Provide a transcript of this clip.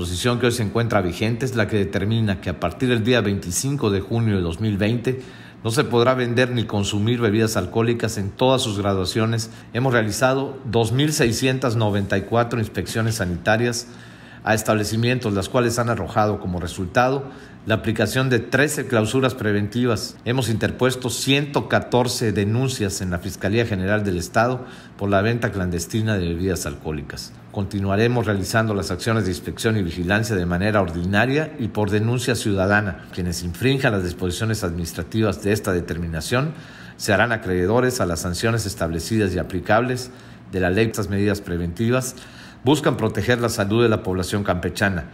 La posición que hoy se encuentra vigente es la que determina que a partir del día 25 de junio de 2020 no se podrá vender ni consumir bebidas alcohólicas en todas sus graduaciones. Hemos realizado 2.694 inspecciones sanitarias a establecimientos, las cuales han arrojado como resultado la aplicación de 13 clausuras preventivas. Hemos interpuesto 114 denuncias en la Fiscalía General del Estado por la venta clandestina de bebidas alcohólicas. Continuaremos realizando las acciones de inspección y vigilancia de manera ordinaria y por denuncia ciudadana. Quienes infrinjan las disposiciones administrativas de esta determinación se harán acreedores a las sanciones establecidas y aplicables de la ley de medidas preventivas buscan proteger la salud de la población campechana.